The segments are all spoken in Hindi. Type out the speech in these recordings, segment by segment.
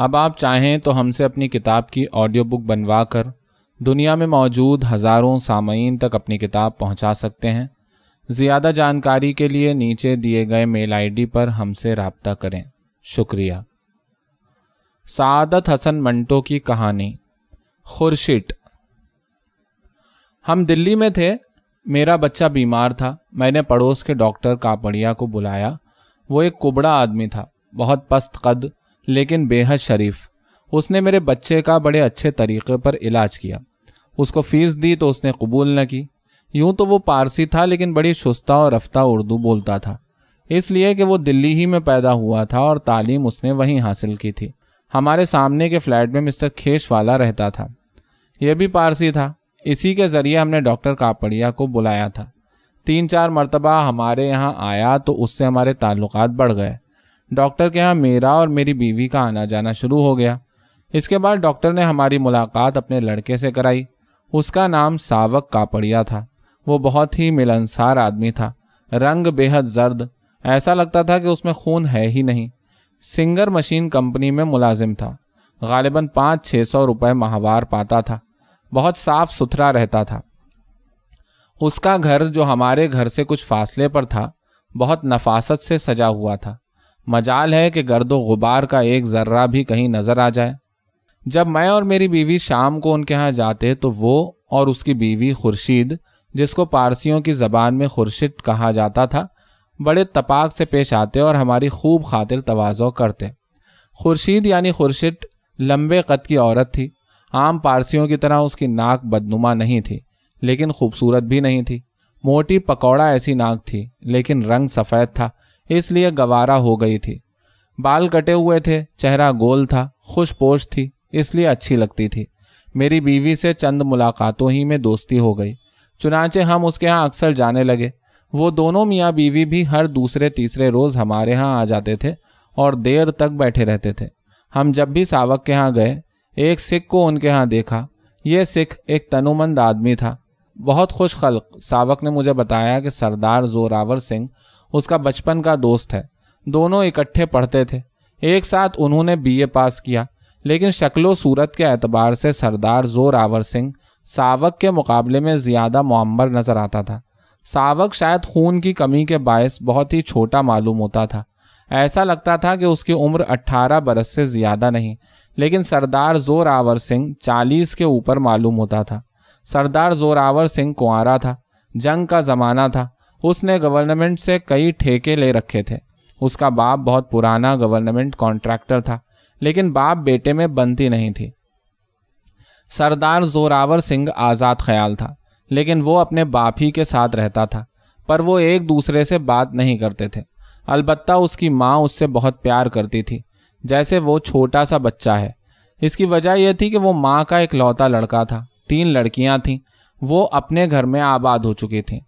अब आप चाहें तो हमसे अपनी किताब की ऑडियो बुक बनवा कर दुनिया में मौजूद हज़ारों सामीन तक अपनी किताब पहुंचा सकते हैं ज़्यादा जानकारी के लिए नीचे दिए गए मेल आईडी पर हमसे रबता करें शुक्रिया सादत हसन मंटो की कहानी खुरशिट हम दिल्ली में थे मेरा बच्चा बीमार था मैंने पड़ोस के डॉक्टर कापड़िया को बुलाया वो एक कुबड़ा आदमी था बहुत पस्त कद लेकिन बेहद शरीफ उसने मेरे बच्चे का बड़े अच्छे तरीके पर इलाज किया उसको फीस दी तो उसने कबूल न की यूं तो वो पारसी था लेकिन बड़ी शुस्ता और रफ्ता उर्दू बोलता था इसलिए कि वो दिल्ली ही में पैदा हुआ था और तालीम उसने वहीं हासिल की थी हमारे सामने के फ्लैट में मिस्टर खेश वाला रहता था यह भी पारसी था इसी के ज़रिए हमने डॉक्टर कापड़िया को बुलाया था तीन चार मरतबा हमारे यहाँ आया तो उससे हमारे ताल्लुक बढ़ गए डॉक्टर के यहाँ मेरा और मेरी बीवी का आना जाना शुरू हो गया इसके बाद डॉक्टर ने हमारी मुलाकात अपने लड़के से कराई उसका नाम सावक कापड़िया था वो बहुत ही मिलनसार आदमी था रंग बेहद जर्द ऐसा लगता था कि उसमें खून है ही नहीं सिंगर मशीन कंपनी में मुलाजिम था गालिबा पाँच छः सौ रुपये माहवार पाता था बहुत साफ सुथरा रहता था उसका घर जो हमारे घर से कुछ फासले पर था बहुत नफासत से सजा हुआ था मजाल है कि गर्द गुबार का एक ज़र्रा भी कहीं नज़र आ जाए जब मैं और मेरी बीवी शाम को उनके यहाँ जाते तो वो और उसकी बीवी खुर्शीद जिसको पारसियों की ज़बान में खुर्शिद कहा जाता था बड़े तपाक से पेश आते और हमारी खूब खातिर तोज़ो करते खुर्शीद यानी खुर्शिद लंबे कद की औरत थी आम पारसियों की तरह उसकी नाक बदनुमा नहीं थी लेकिन खूबसूरत भी नहीं थी मोटी पकौड़ा ऐसी नाक थी लेकिन रंग सफ़ेद था इसलिए गवारा हो गई थी बाल कटे हुए थे चेहरा गोल था खुश पोश थी इसलिए अच्छी लगती थी मेरी बीवी से चंद मुलाकातों ही में दोस्ती हो गई चुनाचे हम उसके यहाँ अक्सर जाने लगे वो दोनों मियाँ बीवी भी हर दूसरे तीसरे रोज़ हमारे यहाँ आ जाते थे और देर तक बैठे रहते थे हम जब भी सावक के यहाँ गए एक सिख को उनके यहाँ देखा ये सिख एक तनुमंद आदमी था बहुत खुश खलक सावक ने मुझे बताया कि सरदार जोरावर सिंह उसका बचपन का दोस्त है दोनों इकट्ठे पढ़ते थे एक साथ उन्होंने बीए पास किया लेकिन शक्लो सूरत के एतबार से सरदार जोरावर सिंह सावक के मुकाबले में ज़्यादा मम्बर नज़र आता था सावक शायद खून की कमी के बायस बहुत ही छोटा मालूम होता था ऐसा लगता था कि उसकी उम्र 18 बरस से ज़्यादा नहीं लेकिन सरदार जोरावर सिंह 40 के ऊपर मालूम होता था सरदार जोरावर सिंह कुंवरा था जंग का ज़माना था उसने गवर्नमेंट से कई ठेके ले रखे थे उसका बाप बहुत पुराना गवर्नमेंट कॉन्ट्रैक्टर था लेकिन बाप बेटे में बनती नहीं थी सरदार जोरावर सिंह आज़ाद ख्याल था लेकिन वो अपने बाप ही के साथ रहता था पर वो एक दूसरे से बात नहीं करते थे अलबत्ता उसकी माँ उससे बहुत प्यार करती थी जैसे वो छोटा सा बच्चा है इसकी वजह यह थी कि वो माँ का एक लौता लड़का था तीन लड़कियाँ थीं वो अपने घर में आबाद हो चुकी थीं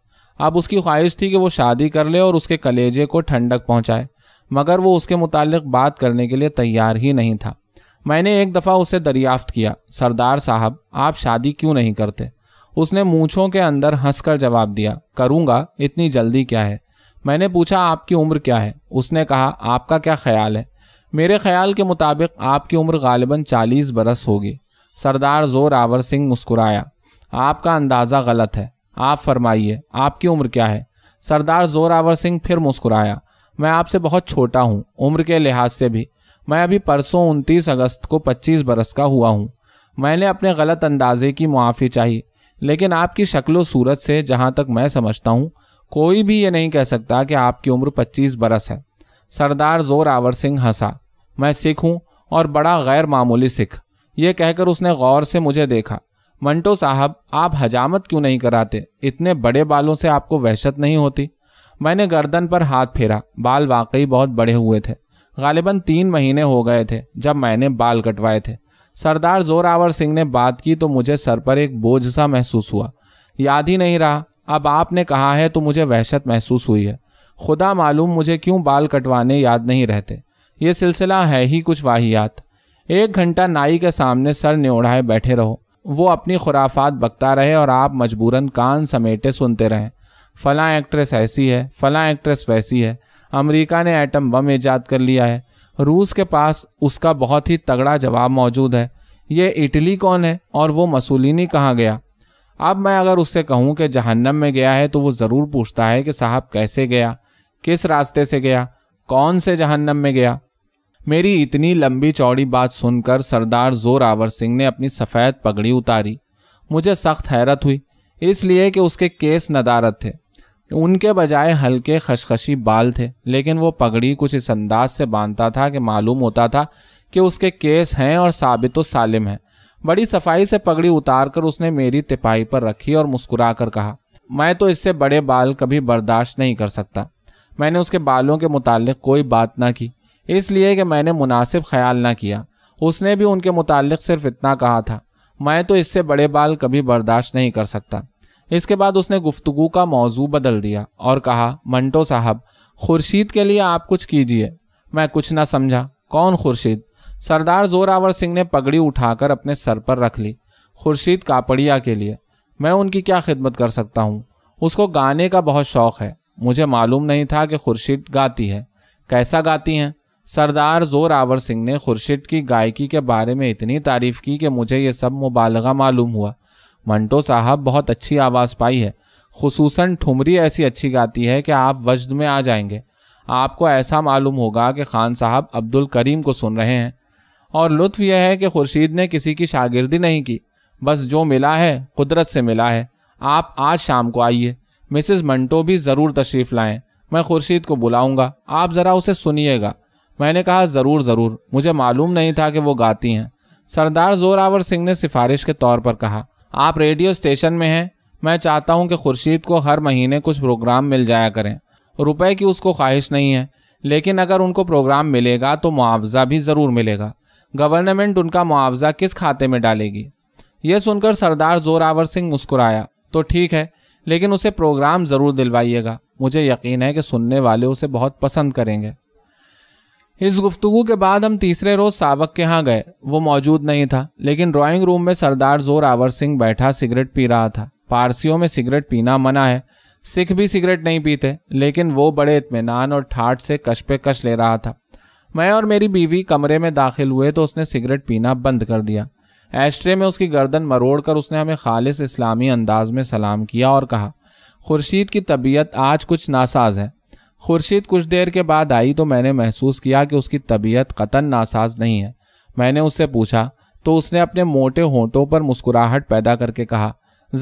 अब उसकी ख्वाहिश थी कि वो शादी कर ले और उसके कलेजे को ठंडक पहुंचाए मगर वो उसके मुतालिक बात करने के लिए तैयार ही नहीं था मैंने एक दफ़ा उसे दरियाफ्त किया सरदार साहब आप शादी क्यों नहीं करते उसने मूछों के अंदर हंसकर जवाब दिया करूँगा इतनी जल्दी क्या है मैंने पूछा आपकी उम्र क्या है उसने कहा आपका क्या ख्याल है मेरे ख्याल के मुताबिक आपकी उम्र गालिबा चालीस बरस होगी सरदार जोर आवर सिंह मुस्कुराया आपका अंदाज़ा गलत है आप फरमाइए आपकी उम्र क्या है सरदार जोरावर सिंह फिर मुस्कुराया मैं आपसे बहुत छोटा हूँ उम्र के लिहाज से भी मैं अभी परसों उनतीस अगस्त को पच्चीस बरस का हुआ हूँ मैंने अपने गलत अंदाजे की मुआफ़ी चाहिए लेकिन आपकी शक्लो सूरत से जहाँ तक मैं समझता हूँ कोई भी ये नहीं कह सकता कि आपकी उम्र 25 बरस है सरदार जोरावर सिंह हंसा मैं सिख हूँ और बड़ा गैर मामूली सिख ये कहकर उसने गौर से मुझे देखा मंटो साहब आप हजामत क्यों नहीं कराते इतने बड़े बालों से आपको वहशत नहीं होती मैंने गर्दन पर हाथ फेरा बाल वाकई बहुत बड़े हुए थे गालिबा तीन महीने हो गए थे जब मैंने बाल कटवाए थे सरदार जोरावर सिंह ने बात की तो मुझे सर पर एक बोझ सा महसूस हुआ याद ही नहीं रहा अब आपने कहा है तो मुझे वहशत महसूस हुई है खुदा मालूम मुझे क्यों बाल कटवाने याद नहीं रहते ये सिलसिला है ही कुछ वाहियात एक घंटा नाई के सामने सर न्योढ़ाए बैठे रहो वो अपनी खुराफात बकता रहे और आप मजबूरन कान समेटे सुनते रहें फ़लाँ एक्ट्रेस ऐसी है फ़लाँ एक्ट्रेस वैसी है अमेरिका ने एटम बम ईजाद कर लिया है रूस के पास उसका बहुत ही तगड़ा जवाब मौजूद है ये इटली कौन है और वो मसूलिनी कहाँ गया अब मैं अगर उससे कहूँ कि जहन्नम में गया है तो वो ज़रूर पूछता है कि साहब कैसे गया किस रास्ते से गया कौन से जहन्नम में गया मेरी इतनी लंबी चौड़ी बात सुनकर सरदार जोरावर सिंह ने अपनी सफ़ेद पगड़ी उतारी मुझे सख्त हैरत हुई इसलिए कि उसके केस नदारत थे उनके बजाय हल्के खशखशी बाल थे लेकिन वो पगड़ी कुछ इस अंदाज से बांधता था कि मालूम होता था कि उसके केस हैं और साबित सालिम हैं बड़ी सफाई से पगड़ी उतार कर उसने मेरी तिपाही पर रखी और मुस्कुरा कर कहा मैं तो इससे बड़े बाल कभी बर्दाश्त नहीं कर सकता मैंने उसके बालों के मुतालिक कोई बात ना की इसलिए कि मैंने मुनासिब ख्याल ना किया उसने भी उनके मुतालिक सिर्फ इतना कहा था मैं तो इससे बड़े बाल कभी बर्दाश्त नहीं कर सकता इसके बाद उसने गुफ्तगु का मौजू बदल दिया और कहा मंटो साहब खुर्शीद के लिए आप कुछ कीजिए मैं कुछ ना समझा कौन खुर्शीद सरदार जोरावर सिंह ने पगड़ी उठाकर अपने सर पर रख ली खुर्शीद कापड़िया के लिए मैं उनकी क्या खिदमत कर सकता हूँ उसको गाने का बहुत शौक़ है मुझे मालूम नहीं था कि खुर्शीद गाती है कैसा गाती हैं सरदार जोरावर सिंह ने खुर्शीद की गायकी के बारे में इतनी तारीफ की कि मुझे यह सब मुबालगा मालूम हुआ मंटो साहब बहुत अच्छी आवाज़ पाई है खसूस ठुमरी ऐसी अच्छी गाती है कि आप वजद में आ जाएंगे आपको ऐसा मालूम होगा कि खान साहब अब्दुल करीम को सुन रहे हैं और लुत्फ यह है कि खुर्शीद ने किसी की शागिरदी नहीं की बस जो मिला है कुदरत से मिला है आप आज शाम को आइए मिसिज़ मंटो भी ज़रूर तशरीफ़ लाएं मैं खुर्शीद को बुलाऊंगा आप ज़रा उसे सुनिएगा मैंने कहा ज़रूर ज़रूर मुझे मालूम नहीं था कि वो गाती हैं सरदार जोरावर सिंह ने सिफारिश के तौर पर कहा आप रेडियो स्टेशन में हैं मैं चाहता हूं कि खुर्शीद को हर महीने कुछ प्रोग्राम मिल जाया करें रुपए की उसको ख्वाहिश नहीं है लेकिन अगर उनको प्रोग्राम मिलेगा तो मुआवजा भी ज़रूर मिलेगा गवर्नमेंट उनका मुआवजा किस खाते में डालेगी यह सुनकर सरदार जोरावर सिंह मुस्कुराया तो ठीक है लेकिन उसे प्रोग्राम ज़रूर दिलवाइएगा मुझे यकीन है कि सुनने वाले उसे बहुत पसंद करेंगे इस गुफ्तगु के बाद हम तीसरे रोज सावक के यहाँ गए वो मौजूद नहीं था लेकिन ड्राइंग रूम में सरदार आवर सिंह बैठा सिगरेट पी रहा था पारसियों में सिगरेट पीना मना है सिख भी सिगरेट नहीं पीते लेकिन वो बड़े इतमान और ठाट से कश पे कश ले रहा था मैं और मेरी बीवी कमरे में दाखिल हुए तो उसने सिगरेट पीना बंद कर दिया एस्ट्रे में उसकी गर्दन मरोड़ कर उसने हमें खालिश इस्लामी अंदाज में सलाम किया और कहा खुर्शीद की तबीयत आज कुछ नासाज है खुर्शीद कुछ देर के बाद आई तो मैंने महसूस किया कि उसकी तबीयत कतन नासाज नहीं है मैंने उससे पूछा तो उसने अपने मोटे होंठों पर मुस्कुराहट पैदा करके कहा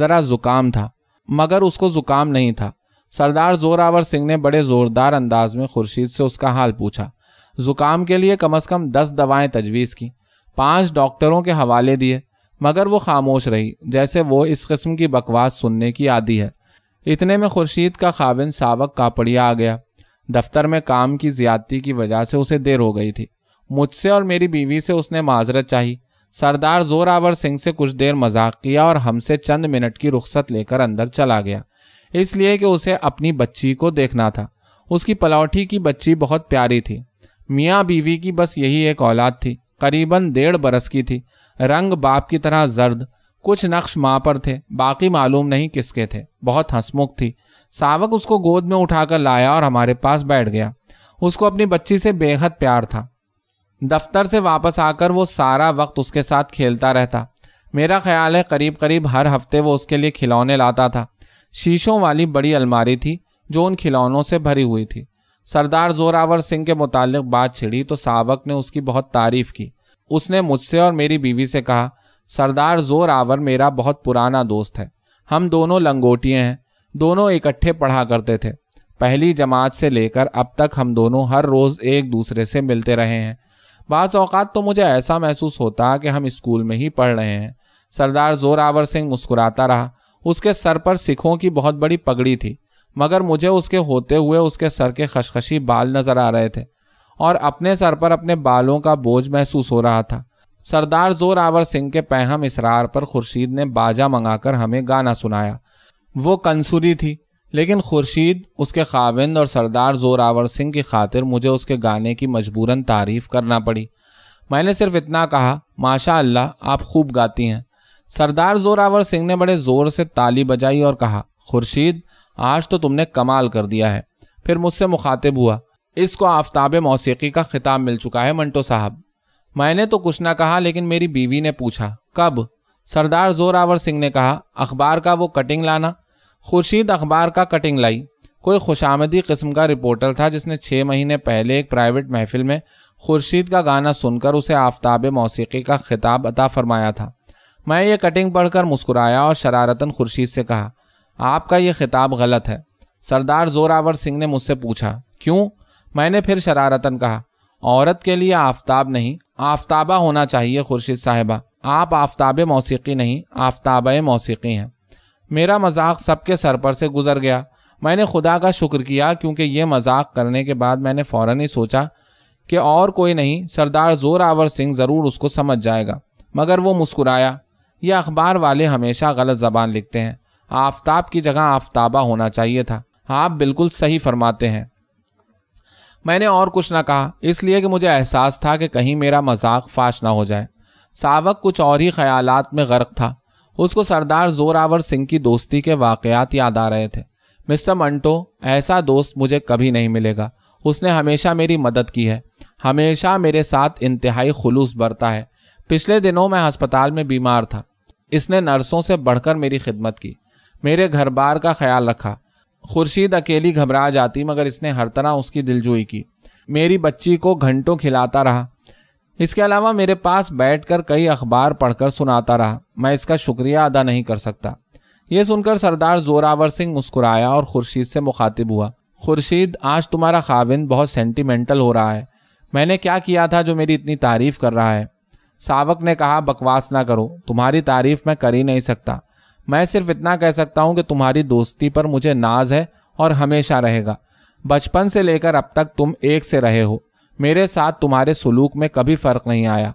ज़रा जुकाम था मगर उसको जुकाम नहीं था सरदार जोरावर सिंह ने बड़े ज़ोरदार अंदाज में खुर्शीद से उसका हाल पूछा जुकाम के लिए कम अज़ कम दस दवाएं तजवीज़ की पांच डॉक्टरों के हवाले दिए मगर वो खामोश रही जैसे वो इस किस्म की बकवास सुनने की आदि है इतने में खुर्शीद का खाविन सावक कापड़िया आ गया दफ्तर में काम की ज्यादती की वजह से उसे देर हो गई थी मुझसे और मेरी बीवी से उसने माजरत चाही सरदार जोरावर सिंह से कुछ देर मजाक किया और हमसे चंद मिनट की रुख्सत लेकर अंदर चला गया इसलिए कि उसे अपनी बच्ची को देखना था उसकी पलौठी की बच्ची बहुत प्यारी थी मियाँ बीवी की बस यही एक औलाद थी करीबन डेढ़ बरस की थी रंग बाप की तरह जर्द कुछ नक्श माँ पर थे बाकी मालूम नहीं किसके थे बहुत हंसमुख थी सावक उसको गोद में उठाकर लाया और हमारे पास बैठ गया उसको अपनी बच्ची से बेहद प्यार था दफ्तर से वापस आकर वो सारा वक्त उसके साथ खेलता रहता मेरा ख्याल है करीब करीब हर हफ्ते वो उसके लिए खिलौने लाता था शीशों वाली बड़ी अलमारी थी जो उन खिलौनों से भरी हुई थी सरदार जोरावर सिंह के मुतालिक बात छिड़ी तो सावक ने उसकी बहुत तारीफ की उसने मुझसे और मेरी बीवी से कहा सरदार जोरावर मेरा बहुत पुराना दोस्त है हम दोनों लंगोटिए हैं दोनों इकट्ठे पढ़ा करते थे पहली जमात से लेकर अब तक हम दोनों हर रोज़ एक दूसरे से मिलते रहे हैं बाज़ अवकात तो मुझे ऐसा महसूस होता कि हम स्कूल में ही पढ़ रहे हैं सरदार जोरावर सिंह मुस्कुराता रहा उसके सर पर सिखों की बहुत बड़ी पगड़ी थी मगर मुझे उसके होते हुए उसके सर के खशखशी बाल नज़र आ रहे थे और अपने सर पर अपने बालों का बोझ महसूस हो रहा था सरदार जोरावर सिंह के पैहम इसरार पर खुर्शीद ने बाजा मंगाकर हमें गाना सुनाया वो कंसूरी थी लेकिन खुर्शीद उसके खाविंद और सरदार जोरावर सिंह की खातिर मुझे उसके गाने की मजबूरन तारीफ करना पड़ी मैंने सिर्फ इतना कहा माशा अल्लाह आप खूब गाती हैं सरदार जोरावर सिंह ने बड़े ज़ोर से ताली बजाई और कहा खुर्शीद आज तो तुमने कमाल कर दिया है फिर मुझसे मुखातिब हुआ इसको आफ्ताब मौसीकी का खिताब मिल चुका है मंटो साहब मैंने तो कुछ ना कहा लेकिन मेरी बीवी ने पूछा कब सरदार जोरावर सिंह ने कहा अखबार का वो कटिंग लाना खुर्शीद अखबार का कटिंग लाई कोई खुशामदी किस्म का रिपोर्टर था जिसने छः महीने पहले एक प्राइवेट महफिल में खुर्शीद का गाना सुनकर उसे आफ्ताब मौसीकी का खिताब अता फरमाया था मैं ये कटिंग पढ़कर मुस्कुराया और शरारतन खुर्शीद से कहा आपका यह खिताब गलत है सरदार जोरावर सिंह ने मुझसे पूछा क्यों मैंने फिर शरारतन कहा औरत के लिए आफ्ताब नहीं आफ्ताबा होना चाहिए खुर्शीद साहिबा आप आफ्ताब मौसीकी नहीं आफ्ताब मौसीकी हैं मेरा मजाक सबके सर पर से गुजर गया मैंने खुदा का शुक्र किया क्योंकि ये मजाक करने के बाद मैंने फौरन ही सोचा कि और कोई नहीं सरदार जोरावर सिंह ज़रूर उसको समझ जाएगा मगर वो मुस्कुराया ये अखबार वाले हमेशा गलत ज़बान लिखते हैं आफ्ताब की जगह आफ्ताबा होना चाहिए था आप बिल्कुल सही फरमाते हैं मैंने और कुछ ना कहा इसलिए कि मुझे एहसास था कि कहीं मेरा मजाक फाश ना हो जाए सावक कुछ और ही ख्यालात में गर्क था उसको सरदार जोरावर सिंह की दोस्ती के वाकयात याद आ रहे थे मिस्टर मंटो ऐसा दोस्त मुझे कभी नहीं मिलेगा उसने हमेशा मेरी मदद की है हमेशा मेरे साथ इंतहाई खुलूस बरता है पिछले दिनों मैं अस्पताल में बीमार था इसने नर्सों से बढ़कर मेरी खिदमत की मेरे घर बार का ख्याल रखा खुर्शीद अकेली घबरा जाती मगर इसने हर तरह उसकी दिलजोई की मेरी बच्ची को घंटों खिलाता रहा इसके अलावा मेरे पास बैठकर कई अखबार पढ़कर सुनाता रहा मैं इसका शुक्रिया अदा नहीं कर सकता ये सुनकर सरदार जोरावर सिंह मुस्कुराया और खुर्शीद से मुखातिब हुआ खुर्शीद आज तुम्हारा खाविंद बहुत सेंटिमेंटल हो रहा है मैंने क्या किया था जो मेरी इतनी तारीफ कर रहा है सावक ने कहा बकवास ना करो तुम्हारी तारीफ मैं कर ही नहीं सकता मैं सिर्फ इतना कह सकता हूँ कि तुम्हारी दोस्ती पर मुझे नाज है और हमेशा रहेगा बचपन से लेकर अब तक तुम एक से रहे हो मेरे साथ तुम्हारे सुलूक में कभी फ़र्क नहीं आया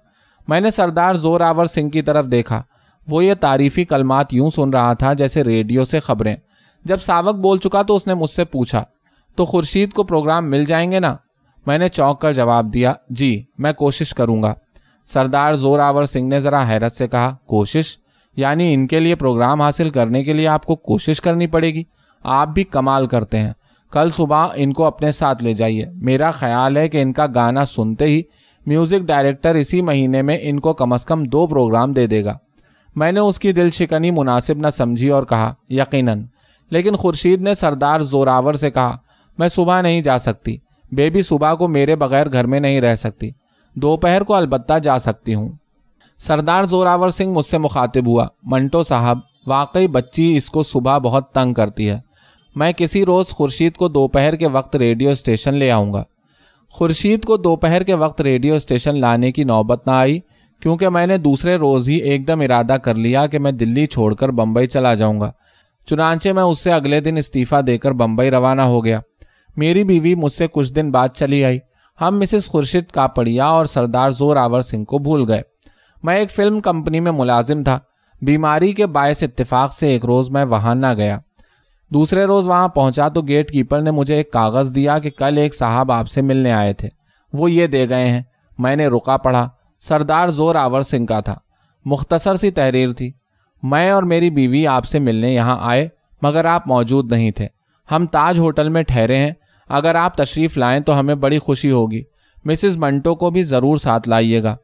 मैंने सरदार जोरावर सिंह की तरफ देखा वो ये तारीफ़ी कलमात यूं सुन रहा था जैसे रेडियो से खबरें जब सावक बोल चुका तो उसने मुझसे पूछा तो खुर्शीद को प्रोग्राम मिल जाएंगे ना मैंने चौंक कर जवाब दिया जी मैं कोशिश करूँगा सरदार जोरावर सिंह ने ज़रा हैरत से कहा कोशिश यानी इनके लिए प्रोग्राम हासिल करने के लिए आपको कोशिश करनी पड़ेगी आप भी कमाल करते हैं कल सुबह इनको अपने साथ ले जाइए मेरा ख्याल है कि इनका गाना सुनते ही म्यूज़िक डायरेक्टर इसी महीने में इनको कम अज़ कम दो प्रोग्राम दे देगा मैंने उसकी दिल शिकनी मुनासिब न समझी और कहा यकीन लेकिन खुर्शीद ने सरदार जोरावर से कहा मैं सुबह नहीं जा सकती बेबी सुबह को मेरे बगैर घर में नहीं रह सकती दोपहर को अलबत्ता जा सकती हूँ सरदार जोरावर सिंह मुझसे मुखातिब हुआ मंटो साहब वाकई बच्ची इसको सुबह बहुत तंग करती है मैं किसी रोज़ खुर्शीद को दोपहर के वक्त रेडियो स्टेशन ले आऊँगा खुर्शीद को दोपहर के वक्त रेडियो स्टेशन लाने की नौबत ना आई क्योंकि मैंने दूसरे रोज़ ही एकदम इरादा कर लिया कि मैं दिल्ली छोड़कर बम्बई चला जाऊँगा चुनाचे मैं उससे अगले दिन इस्तीफ़ा देकर बम्बई रवाना हो गया मेरी बीवी मुझसे कुछ दिन बाद चली आई हम मिसेस खुर्शीद कापड़िया और सरदार जोरावर सिंह को भूल गए मैं एक फिल्म कंपनी में मुलाजिम था बीमारी के बायस इतफ़ाक़ से एक रोज़ मैं वहां ना गया दूसरे रोज़ वहाँ पहुंचा तो गेट कीपर ने मुझे एक कागज़ दिया कि कल एक साहब आपसे मिलने आए थे वो ये दे गए हैं मैंने रुका पढ़ा सरदार जोरावर सिंह का था मुख्तसर सी तहरीर थी मैं और मेरी बीवी आपसे मिलने यहाँ आए मगर आप मौजूद नहीं थे हम ताज होटल में ठहरे हैं अगर आप तशरीफ़ लाएं तो हमें बड़ी खुशी होगी मिसिज़ मंटो को भी ज़रूर साथ लाइएगा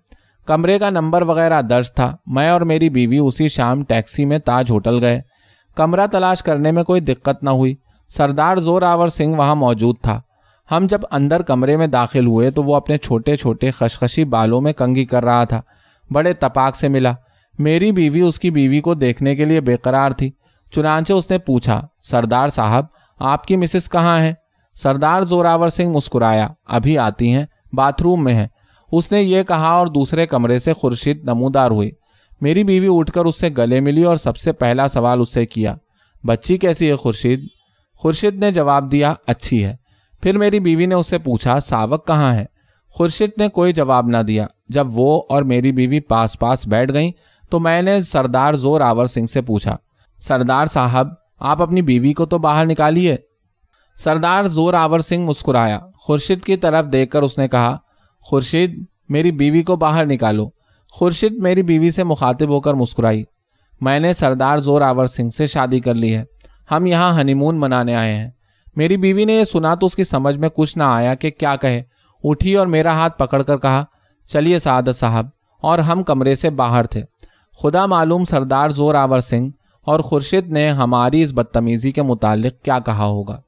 कमरे का नंबर वगैरह दर्ज था मैं और मेरी बीवी उसी शाम टैक्सी में ताज होटल गए कमरा तलाश करने में कोई दिक्कत न हुई सरदार जोरावर सिंह वहाँ मौजूद था हम जब अंदर कमरे में दाखिल हुए तो वो अपने छोटे छोटे खशखशी बालों में कंगी कर रहा था बड़े तपाक से मिला मेरी बीवी उसकी बीवी को देखने के लिए बेकरार थी चुनाचे उसने पूछा सरदार साहब आपकी मिसिस कहाँ हैं सरदार जोरावर सिंह मुस्कुराया अभी आती हैं बाथरूम में हैं उसने ये कहा और दूसरे कमरे से खुर्शीद नमूदार हुई मेरी बीवी उठकर उससे गले मिली और सबसे पहला सवाल उससे किया बच्ची कैसी है खुर्शीद खुर्शीद ने जवाब दिया अच्छी है फिर मेरी बीवी ने उससे पूछा सावक कहाँ है खुर्शीद ने कोई जवाब ना दिया जब वो और मेरी बीवी पास पास बैठ गई तो मैंने सरदार जोरावर सिंह से पूछा सरदार साहब आप अपनी बीवी को तो बाहर निकालिए सरदार जोरावर सिंह मुस्कुराया खुर्शीद की तरफ देखकर उसने कहा खुर्शीद मेरी बीवी को बाहर निकालो खुर्शीद मेरी बीवी से मुखातिब होकर मुस्कुराई मैंने सरदार जोरावर सिंह से शादी कर ली है हम यहाँ हनीमून मनाने आए हैं मेरी बीवी ने यह सुना तो उसकी समझ में कुछ ना आया कि क्या कहे उठी और मेरा हाथ पकड़कर कहा चलिए सादत साहब और हम कमरे से बाहर थे खुदा मालूम सरदार जोरावर सिंह और खुर्शीद ने हमारी इस बदतमीज़ी के मुतालिक क्या कहा होगा